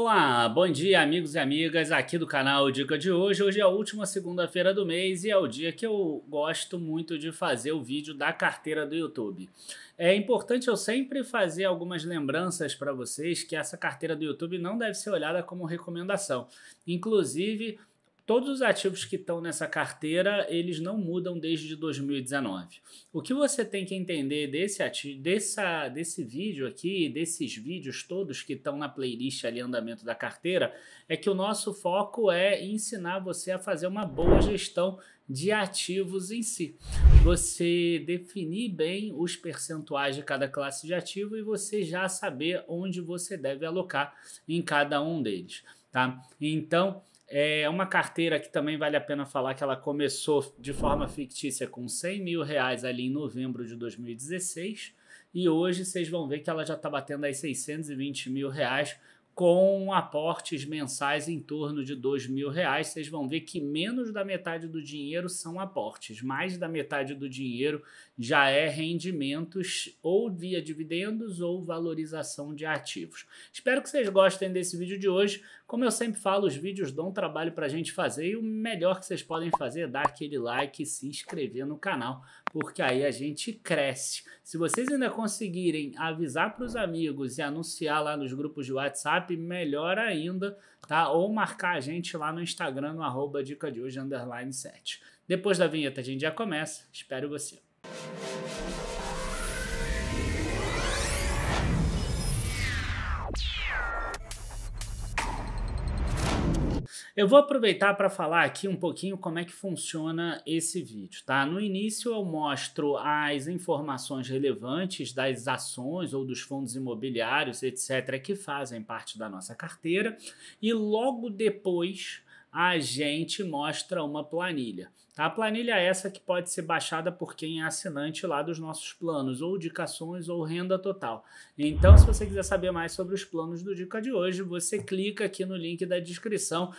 Olá, bom dia amigos e amigas aqui do canal Dica de Hoje. Hoje é a última segunda-feira do mês e é o dia que eu gosto muito de fazer o vídeo da carteira do YouTube. É importante eu sempre fazer algumas lembranças para vocês que essa carteira do YouTube não deve ser olhada como recomendação. Inclusive, todos os ativos que estão nessa carteira, eles não mudam desde 2019. O que você tem que entender desse, ativo, dessa, desse vídeo aqui, desses vídeos todos que estão na playlist ali andamento da carteira, é que o nosso foco é ensinar você a fazer uma boa gestão de ativos em si. Você definir bem os percentuais de cada classe de ativo e você já saber onde você deve alocar em cada um deles, tá? Então, é uma carteira que também vale a pena falar que ela começou de forma fictícia com 100 mil reais ali em novembro de 2016 e hoje vocês vão ver que ela já está batendo aí 620 mil reais com aportes mensais em torno de 2 mil reais. Vocês vão ver que menos da metade do dinheiro são aportes, mais da metade do dinheiro já é rendimentos ou via dividendos ou valorização de ativos. Espero que vocês gostem desse vídeo de hoje. Como eu sempre falo, os vídeos dão trabalho para a gente fazer e o melhor que vocês podem fazer é dar aquele like e se inscrever no canal, porque aí a gente cresce. Se vocês ainda conseguirem avisar para os amigos e anunciar lá nos grupos de WhatsApp, melhor ainda, tá? Ou marcar a gente lá no Instagram, no arroba dica de hoje, underline 7. Depois da vinheta a gente já começa. Espero você. Eu vou aproveitar para falar aqui um pouquinho como é que funciona esse vídeo, tá? No início eu mostro as informações relevantes das ações ou dos fundos imobiliários, etc, que fazem parte da nossa carteira e logo depois a gente mostra uma planilha. Tá? A planilha é essa que pode ser baixada por quem é assinante lá dos nossos planos, ou indicações, ou renda total. Então, se você quiser saber mais sobre os planos do Dica de hoje, você clica aqui no link da descrição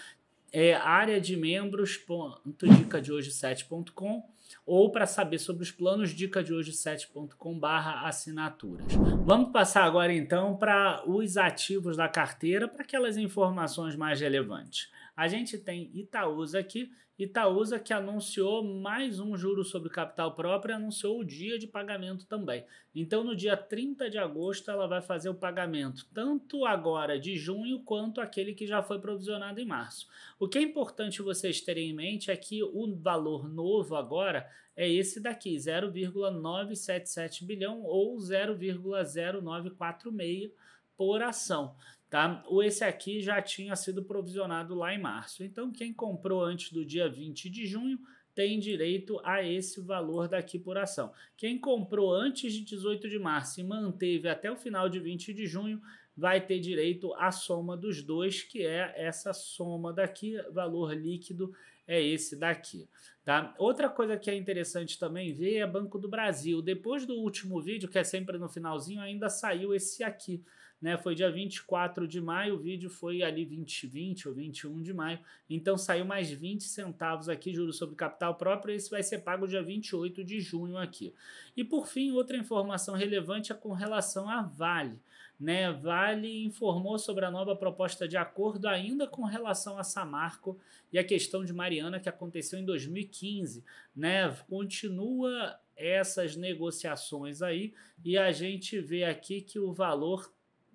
é, área de membros, ponto dica de hoje 7.com ou para saber sobre os planos, dica de hoje 7.com barra assinaturas. Vamos passar agora então para os ativos da carteira, para aquelas informações mais relevantes. A gente tem Itaúsa aqui, Itaúsa que anunciou mais um juro sobre capital próprio, anunciou o dia de pagamento também. Então no dia 30 de agosto ela vai fazer o pagamento, tanto agora de junho quanto aquele que já foi provisionado em março. O que é importante vocês terem em mente é que o valor novo agora é esse daqui, 0,977 bilhão ou 0,0946 por ação. Tá? Esse aqui já tinha sido provisionado lá em março. Então, quem comprou antes do dia 20 de junho tem direito a esse valor daqui por ação. Quem comprou antes de 18 de março e manteve até o final de 20 de junho vai ter direito à soma dos dois, que é essa soma daqui, valor líquido é esse daqui, tá? Outra coisa que é interessante também ver é Banco do Brasil. Depois do último vídeo, que é sempre no finalzinho, ainda saiu esse aqui né? Foi dia 24 de maio, o vídeo foi ali 20, 20 ou 21 de maio. Então saiu mais 20 centavos aqui, juros sobre capital próprio. Esse vai ser pago dia 28 de junho aqui. E por fim, outra informação relevante é com relação à Vale. Né? Vale informou sobre a nova proposta de acordo ainda com relação a Samarco e a questão de Mariana que aconteceu em 2015, né? Continua essas negociações aí e a gente vê aqui que o valor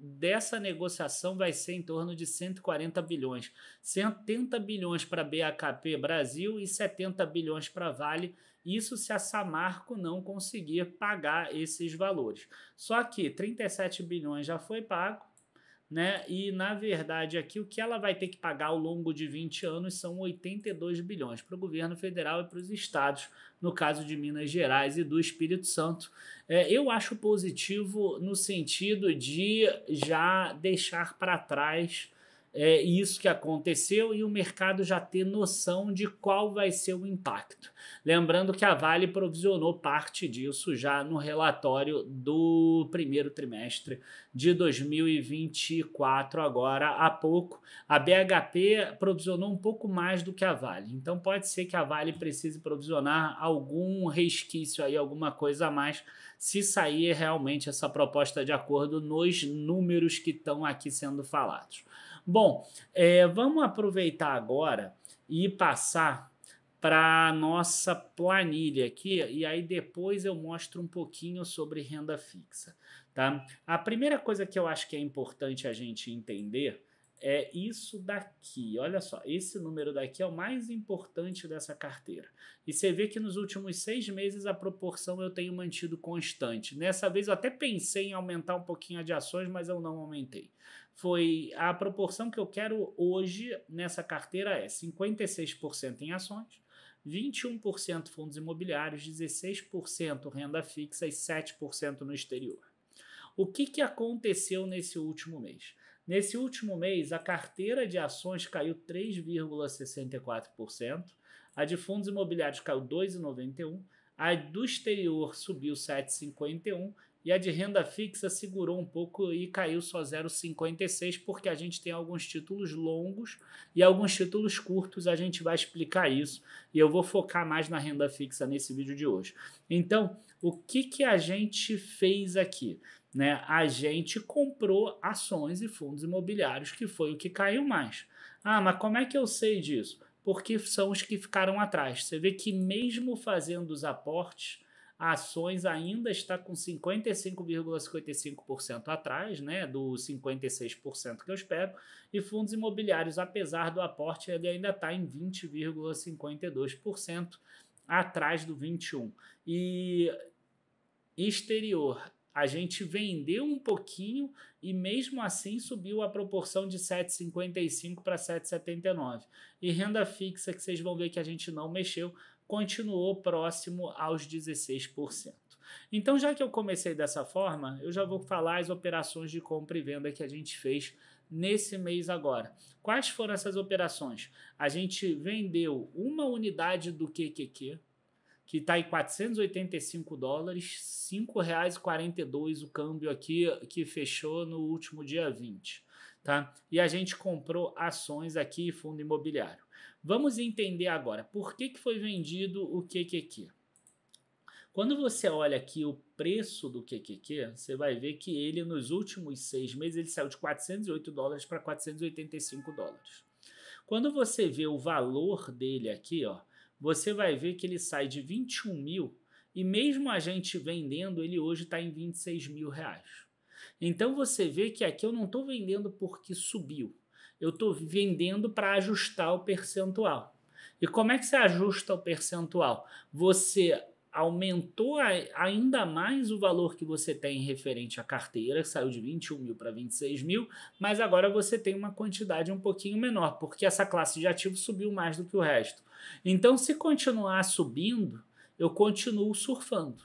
dessa negociação vai ser em torno de 140 bilhões. 70 bilhões para BHP Brasil e 70 bilhões para Vale. Isso se a Samarco não conseguir pagar esses valores. Só que 37 bilhões já foi pago né? E na verdade aqui o que ela vai ter que pagar ao longo de 20 anos são 82 bilhões para o governo federal e para os estados, no caso de Minas Gerais e do Espírito Santo. É, eu acho positivo no sentido de já deixar para trás é, isso que aconteceu e o mercado já ter noção de qual vai ser o impacto. Lembrando que a Vale provisionou parte disso já no relatório do primeiro trimestre de 2024, agora há pouco. A BHP provisionou um pouco mais do que a Vale, então pode ser que a Vale precise provisionar algum resquício aí, alguma coisa a mais, se sair realmente essa proposta de acordo nos números que estão aqui sendo falados. Bom, é, vamos aproveitar agora e passar para nossa planilha aqui e aí depois eu mostro um pouquinho sobre renda fixa, tá? A primeira coisa que eu acho que é importante a gente entender é isso daqui. Olha só, esse número daqui é o mais importante dessa carteira. E você vê que nos últimos seis meses a proporção eu tenho mantido constante. Nessa vez eu até pensei em aumentar um pouquinho a de ações, mas eu não aumentei. Foi a proporção que eu quero hoje nessa carteira é 56% em ações, 21% fundos imobiliários, 16% renda fixa e 7% no exterior. O que, que aconteceu nesse último mês? Nesse último mês, a carteira de ações caiu 3,64%, a de fundos imobiliários caiu 2,91%, a do exterior subiu 7,51% e a de renda fixa segurou um pouco e caiu só 0,56, porque a gente tem alguns títulos longos e alguns títulos curtos. A gente vai explicar isso e eu vou focar mais na renda fixa nesse vídeo de hoje. Então, o que, que a gente fez aqui? Né? A gente comprou ações e fundos imobiliários, que foi o que caiu mais. Ah, mas como é que eu sei disso? Porque são os que ficaram atrás. Você vê que, mesmo fazendo os aportes, ações ainda está com 55,55% atrás, né, do 56% que eu espero, e fundos imobiliários, apesar do aporte, ele ainda está em 20,52% atrás do 21. E exterior, a gente vendeu um pouquinho e mesmo assim subiu a proporção de 7,55 para 7,79. E renda fixa que vocês vão ver que a gente não mexeu, continuou próximo aos 16%. Então, já que eu comecei dessa forma, eu já vou falar as operações de compra e venda que a gente fez nesse mês agora. Quais foram essas operações? A gente vendeu uma unidade do QQQ, que está em 485 dólares, R$ 5,42 o câmbio aqui que fechou no último dia 20, tá? E a gente comprou ações aqui fundo imobiliário. Vamos entender agora por que, que foi vendido o QQQ. Quando você olha aqui o preço do QQQ, você vai ver que ele nos últimos seis meses ele saiu de 408 dólares para 485 dólares. Quando você vê o valor dele aqui, ó, você vai ver que ele sai de 21 mil e mesmo a gente vendendo, ele hoje está em 26 mil reais. Então você vê que aqui eu não estou vendendo porque subiu, eu estou vendendo para ajustar o percentual. E como é que você ajusta o percentual? Você aumentou ainda mais o valor que você tem referente à carteira, saiu de 21 mil para 26 mil, mas agora você tem uma quantidade um pouquinho menor, porque essa classe de ativo subiu mais do que o resto. Então, se continuar subindo, eu continuo surfando.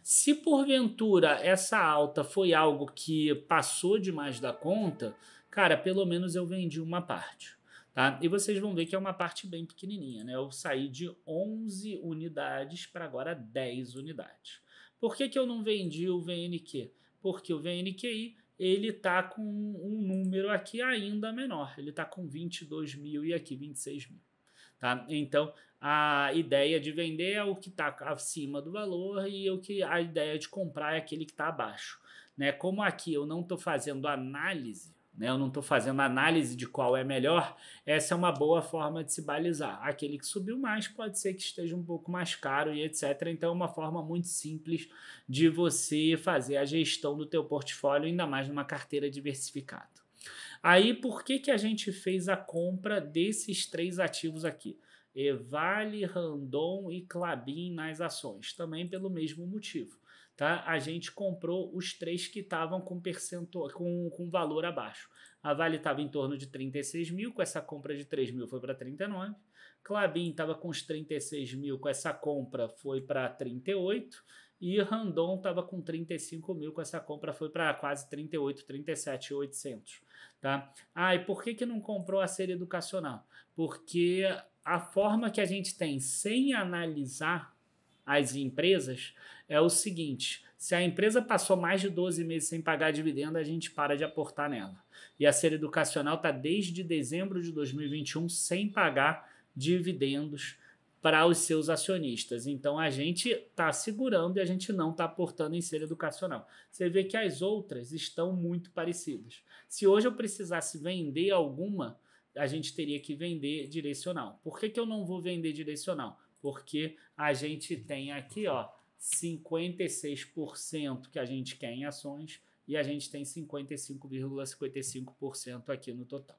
Se porventura essa alta foi algo que passou demais da conta, Cara, pelo menos eu vendi uma parte. Tá? E vocês vão ver que é uma parte bem pequenininha, né? Eu saí de 11 unidades para agora 10 unidades. Por que, que eu não vendi o VNQ? Porque o VNQI ele tá com um número aqui ainda menor, ele tá com 22 mil e aqui 26 mil. Tá? Então, a ideia de vender é o que está acima do valor e o que a ideia de comprar é aquele que está abaixo. Né? Como aqui eu não estou fazendo análise, né? Eu não estou fazendo análise de qual é melhor. Essa é uma boa forma de se balizar. Aquele que subiu mais pode ser que esteja um pouco mais caro e etc. Então, é uma forma muito simples de você fazer a gestão do teu portfólio, ainda mais numa carteira diversificada. Aí, por que, que a gente fez a compra desses três ativos aqui? Evale, Randon e Clabin nas ações, também pelo mesmo motivo. Tá? A gente comprou os três que estavam com percentual com, com valor abaixo. A Vale estava em torno de 36 mil, com essa compra de 3 mil foi para 39. Clabin estava com os 36 mil, com essa compra foi para 38 e Randon estava com 35 mil, com essa compra foi para quase 38, 37, 800. Tá? Ah, e por que, que não comprou a série educacional? Porque a forma que a gente tem sem analisar as empresas é o seguinte: se a empresa passou mais de 12 meses sem pagar dividendo, a gente para de aportar nela. E a série educacional está desde dezembro de 2021 sem pagar dividendos para os seus acionistas. Então a gente está segurando e a gente não está aportando em ser educacional. Você vê que as outras estão muito parecidas. Se hoje eu precisasse vender alguma, a gente teria que vender direcional. Por que, que eu não vou vender direcional? Porque a gente tem aqui ó, 56% que a gente quer em ações e a gente tem 55,55% ,55 aqui no total.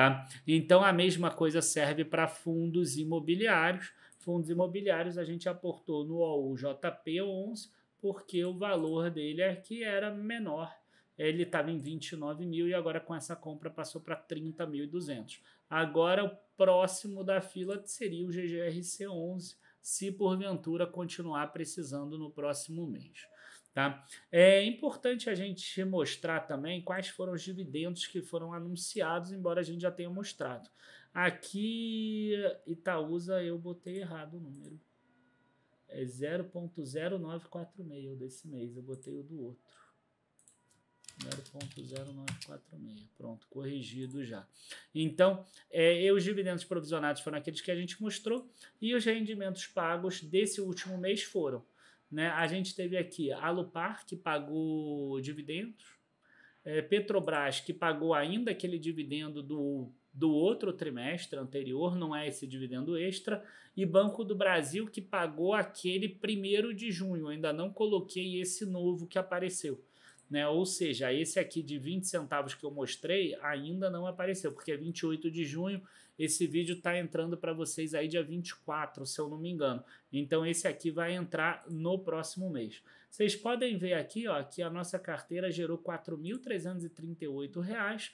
Tá? Então a mesma coisa serve para fundos imobiliários. Fundos imobiliários a gente aportou no OUJP11 porque o valor dele aqui é era menor. Ele estava em 29 mil e agora com essa compra passou para 30.200. Agora o próximo da fila seria o GGRC11, se porventura continuar precisando no próximo mês. Tá? É importante a gente mostrar também quais foram os dividendos que foram anunciados, embora a gente já tenha mostrado. Aqui, Itaúsa, eu botei errado o número. É 0.0946 desse mês, eu botei o do outro. 0.0946. Pronto, corrigido já. Então, é, os dividendos provisionados foram aqueles que a gente mostrou e os rendimentos pagos desse último mês foram né? A gente teve aqui Alupar, que pagou dividendos, é, Petrobras, que pagou ainda aquele dividendo do, do outro trimestre anterior, não é esse dividendo extra, e Banco do Brasil, que pagou aquele primeiro de junho, ainda não coloquei esse novo que apareceu. Né? Ou seja, esse aqui de 20 centavos que eu mostrei ainda não apareceu, porque é 28 de junho esse vídeo está entrando para vocês aí dia 24, se eu não me engano. Então esse aqui vai entrar no próximo mês. Vocês podem ver aqui ó, que a nossa carteira gerou R$ 4.338,00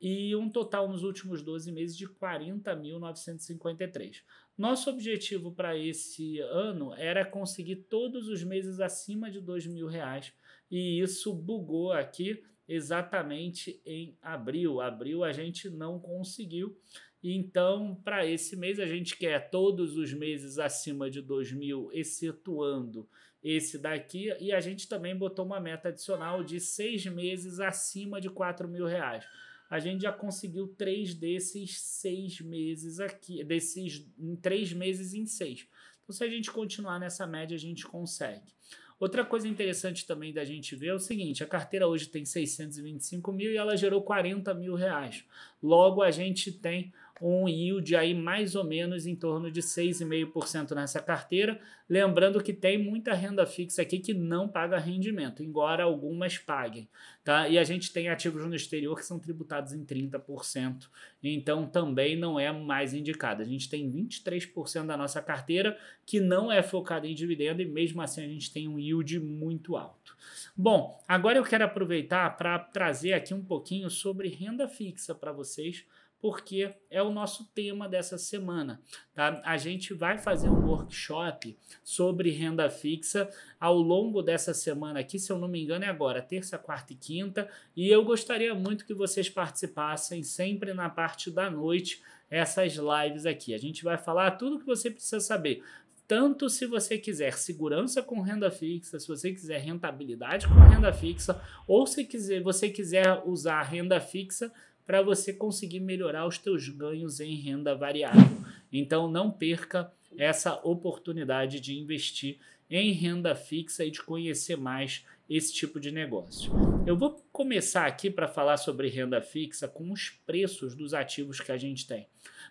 e um total nos últimos 12 meses de 40.953. Nosso objetivo para esse ano era conseguir todos os meses acima de R$ reais e isso bugou aqui exatamente em abril. Abril a gente não conseguiu então, para esse mês, a gente quer todos os meses acima de 2 mil, excetuando esse daqui, e a gente também botou uma meta adicional de seis meses acima de 4 mil reais. A gente já conseguiu três desses seis meses aqui, desses em três meses em seis. Então, se a gente continuar nessa média, a gente consegue. Outra coisa interessante também da gente ver é o seguinte: a carteira hoje tem 625 mil e ela gerou 40 mil reais. Logo, a gente tem um yield aí mais ou menos em torno de 6,5% nessa carteira. Lembrando que tem muita renda fixa aqui que não paga rendimento, embora algumas paguem. Tá? E a gente tem ativos no exterior que são tributados em 30%, então também não é mais indicado. A gente tem 23% da nossa carteira que não é focada em dividendo e mesmo assim a gente tem um yield muito alto. Bom, agora eu quero aproveitar para trazer aqui um pouquinho sobre renda fixa para vocês porque é o nosso tema dessa semana. Tá? A gente vai fazer um workshop sobre renda fixa ao longo dessa semana aqui, se eu não me engano, é agora, terça, quarta e quinta, e eu gostaria muito que vocês participassem sempre na parte da noite. Essas lives aqui. A gente vai falar tudo que você precisa saber tanto se você quiser segurança com renda fixa, se você quiser rentabilidade com renda fixa, ou se quiser, você quiser usar renda fixa para você conseguir melhorar os teus ganhos em renda variável. Então não perca essa oportunidade de investir em renda fixa e de conhecer mais esse tipo de negócio. Eu vou começar aqui para falar sobre renda fixa com os preços dos ativos que a gente tem.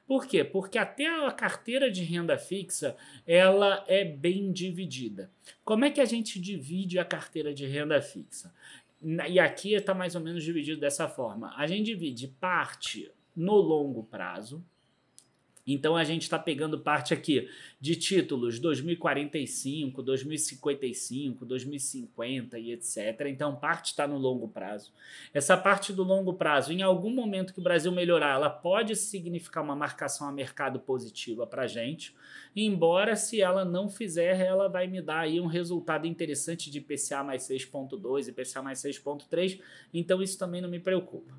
Por quê? Porque até a carteira de renda fixa, ela é bem dividida. Como é que a gente divide a carteira de renda fixa? E aqui está mais ou menos dividido dessa forma. A gente divide parte no longo prazo, então a gente está pegando parte aqui de títulos 2045, 2055, 2050 e etc. Então parte está no longo prazo. Essa parte do longo prazo, em algum momento que o Brasil melhorar, ela pode significar uma marcação a mercado positiva para a gente. Embora se ela não fizer, ela vai me dar aí um resultado interessante de IPCA mais 6.2, IPCA mais 6.3. Então isso também não me preocupa.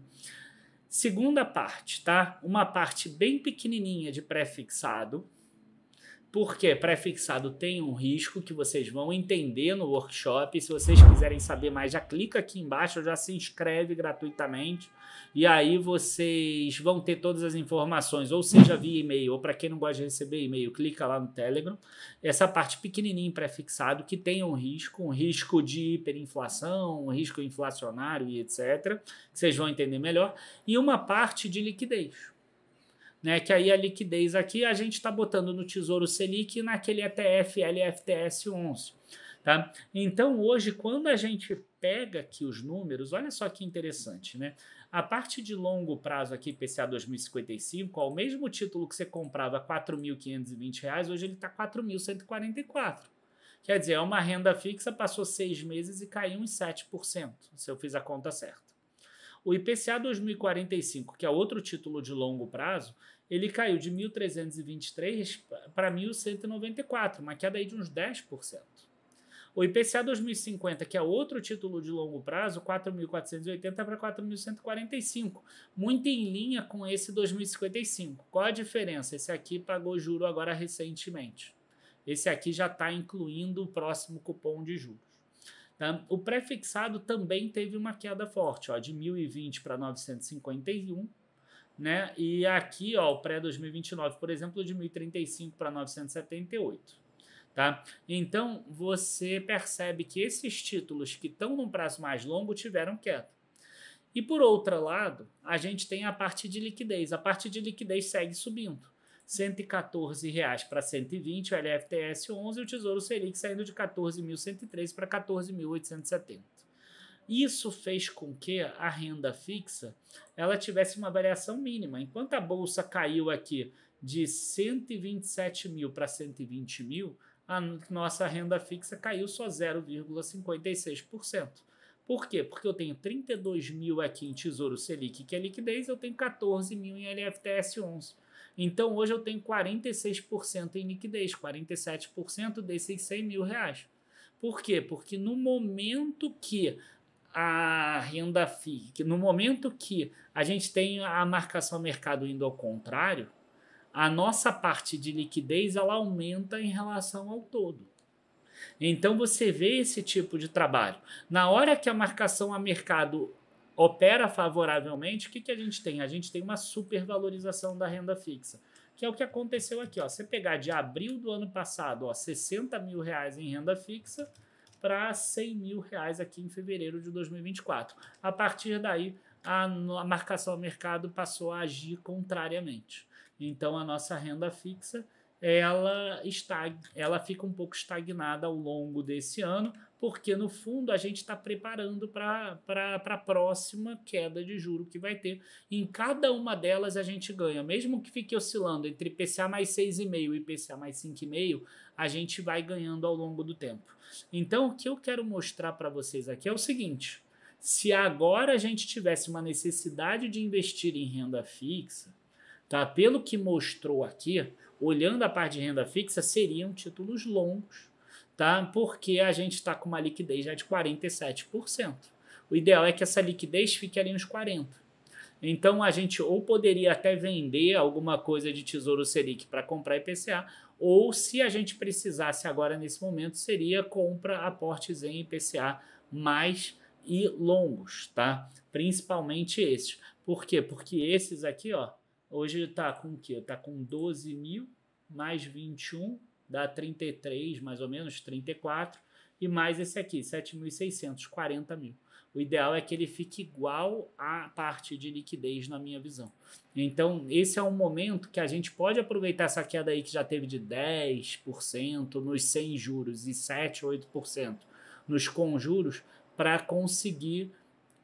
Segunda parte, tá? Uma parte bem pequenininha de prefixado porque pré-fixado tem um risco que vocês vão entender no workshop. Se vocês quiserem saber mais, já clica aqui embaixo, já se inscreve gratuitamente. E aí vocês vão ter todas as informações, ou seja, via e-mail, ou para quem não gosta de receber e-mail, clica lá no Telegram. Essa parte pequenininha pré-fixado que tem um risco, um risco de hiperinflação, um risco inflacionário e etc. vocês vão entender melhor. E uma parte de liquidez né? Que aí a liquidez aqui a gente está botando no Tesouro Selic e naquele ETF LFTS 11, tá? Então hoje quando a gente pega aqui os números, olha só que interessante, né? A parte de longo prazo aqui, PCA 2055, ao mesmo título que você comprava R$ 4.520, hoje ele está R$ 4.144. Quer dizer, é uma renda fixa, passou seis meses e caiu em 7%, se eu fiz a conta certa. O IPCA 2045, que é outro título de longo prazo, ele caiu de 1.323 para 1.194, uma queda aí de uns 10%. O IPCA 2050, que é outro título de longo prazo, 4.480 para 4.145, muito em linha com esse 2055. Qual a diferença? Esse aqui pagou juro agora recentemente. Esse aqui já está incluindo o próximo cupom de juros. Tá? O prefixado também teve uma queda forte, ó, de 1020 para 951. Né? E aqui, ó, o pré-2029, por exemplo, de 1035 para 978. Tá? Então, você percebe que esses títulos que estão num prazo mais longo tiveram queda. E por outro lado, a gente tem a parte de liquidez. A parte de liquidez segue subindo. R$ 114,00 para 120, o LFTS 11 e o Tesouro Selic saindo de 14.103 para 14.870. Isso fez com que a renda fixa ela tivesse uma variação mínima. Enquanto a bolsa caiu aqui de 127 mil para 120 mil, a nossa renda fixa caiu só 0,56%. Por quê? Porque eu tenho 32 mil aqui em Tesouro Selic, que é liquidez, eu tenho 14 mil em LFTS 11. Então hoje eu tenho 46% em liquidez, 47% desses 100 mil reais. Por quê? Porque no momento que a renda fica, no momento que a gente tem a marcação mercado indo ao contrário, a nossa parte de liquidez ela aumenta em relação ao todo. Então você vê esse tipo de trabalho. Na hora que a marcação a mercado opera favoravelmente, o que, que a gente tem? A gente tem uma supervalorização da renda fixa, que é o que aconteceu aqui. Ó. Você pegar de abril do ano passado, ó, 60 mil reais em renda fixa para 100 mil reais aqui em fevereiro de 2024. A partir daí, a, a marcação ao mercado passou a agir contrariamente. Então, a nossa renda fixa ela está, ela fica um pouco estagnada ao longo desse ano, porque no fundo a gente está preparando para a próxima queda de juro que vai ter. Em cada uma delas a gente ganha, mesmo que fique oscilando entre IPCA mais 6,5 e IPCA mais 5,5, a gente vai ganhando ao longo do tempo. Então o que eu quero mostrar para vocês aqui é o seguinte: se agora a gente tivesse uma necessidade de investir em renda fixa, tá? Pelo que mostrou aqui, olhando a parte de renda fixa, seriam títulos longos, tá? Porque a gente está com uma liquidez já de 47%. O ideal é que essa liquidez fique ali nos 40%. Então a gente ou poderia até vender alguma coisa de Tesouro Selic para comprar IPCA, ou se a gente precisasse agora nesse momento, seria compra aportes em IPCA mais e longos, tá? Principalmente esses. Por quê? Porque esses aqui, ó, Hoje está com o quê? Está com 12 mil mais 21, dá 33, mais ou menos, 34. E mais esse aqui, 7.600, 40 mil. O ideal é que ele fique igual à parte de liquidez, na minha visão. Então, esse é um momento que a gente pode aproveitar essa queda aí que já teve de 10% nos 100 juros e 7, 8% nos conjuros para conseguir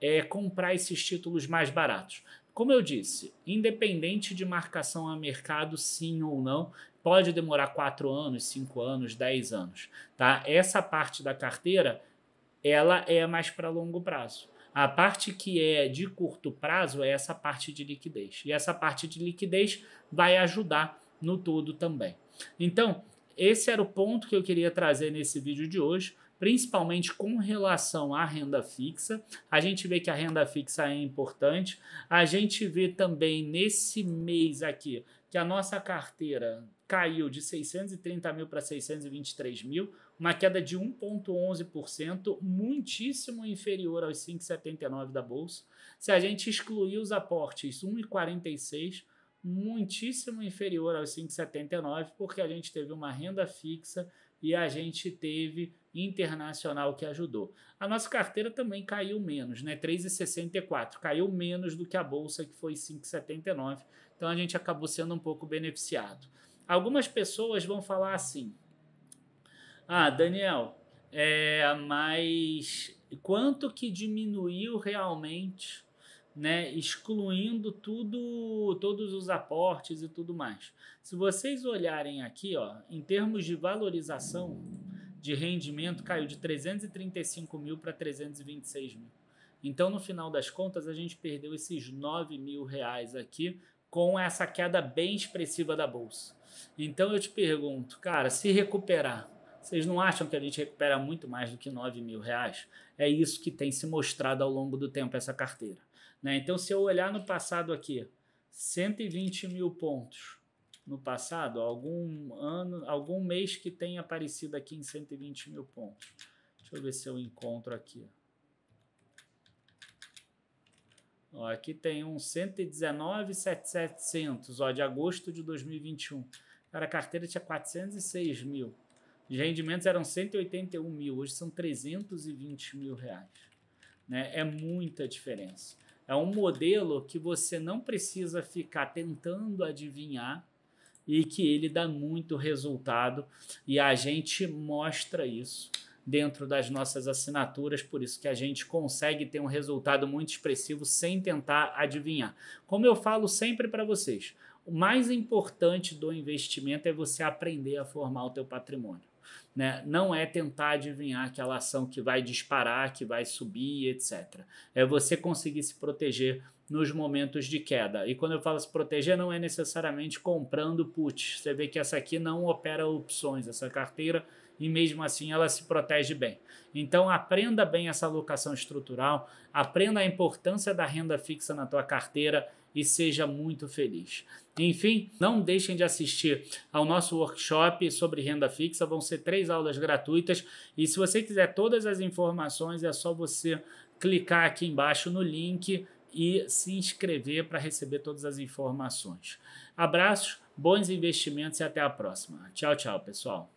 é, comprar esses títulos mais baratos. Como eu disse, independente de marcação a mercado, sim ou não, pode demorar 4 anos, 5 anos, 10 anos. Tá? Essa parte da carteira ela é mais para longo prazo. A parte que é de curto prazo é essa parte de liquidez. E essa parte de liquidez vai ajudar no todo também. Então, esse era o ponto que eu queria trazer nesse vídeo de hoje principalmente com relação à renda fixa. A gente vê que a renda fixa é importante. A gente vê também nesse mês aqui que a nossa carteira caiu de 630 mil para 623 mil, uma queda de 1,11%, muitíssimo inferior aos 5,79% da Bolsa. Se a gente excluir os aportes 1,46%, muitíssimo inferior aos 5,79%, porque a gente teve uma renda fixa e a gente teve internacional que ajudou. A nossa carteira também caiu menos, né? 3,64, caiu menos do que a bolsa que foi 5,79. Então a gente acabou sendo um pouco beneficiado. Algumas pessoas vão falar assim: "Ah, Daniel, é, mas quanto que diminuiu realmente, né, excluindo tudo, todos os aportes e tudo mais?" Se vocês olharem aqui, ó, em termos de valorização, de rendimento caiu de 335 mil para 326 mil. Então, no final das contas, a gente perdeu esses 9 mil reais aqui com essa queda bem expressiva da bolsa. Então, eu te pergunto, cara, se recuperar, vocês não acham que a gente recupera muito mais do que 9 mil reais? É isso que tem se mostrado ao longo do tempo essa carteira. Né? Então, se eu olhar no passado aqui, 120 mil pontos, no passado, algum ano, algum mês que tenha aparecido aqui em 120 mil pontos. Deixa eu ver se eu encontro aqui. Ó, aqui tem um 119,700, ó, de agosto de 2021. Cara, a carteira tinha 406 mil. Os rendimentos eram 181 mil, hoje são 320 mil reais. Né? É muita diferença. É um modelo que você não precisa ficar tentando adivinhar e que ele dá muito resultado e a gente mostra isso dentro das nossas assinaturas, por isso que a gente consegue ter um resultado muito expressivo sem tentar adivinhar. Como eu falo sempre para vocês, o mais importante do investimento é você aprender a formar o teu patrimônio. Né? Não é tentar adivinhar aquela ação que vai disparar, que vai subir, etc. É você conseguir se proteger nos momentos de queda. E quando eu falo se proteger, não é necessariamente comprando puts. Você vê que essa aqui não opera opções, essa carteira, e mesmo assim ela se protege bem. Então aprenda bem essa alocação estrutural, aprenda a importância da renda fixa na tua carteira e seja muito feliz. Enfim, não deixem de assistir ao nosso workshop sobre renda fixa. Vão ser três aulas gratuitas. E se você quiser todas as informações, é só você clicar aqui embaixo no link e se inscrever para receber todas as informações. Abraços, bons investimentos e até a próxima. Tchau, tchau, pessoal.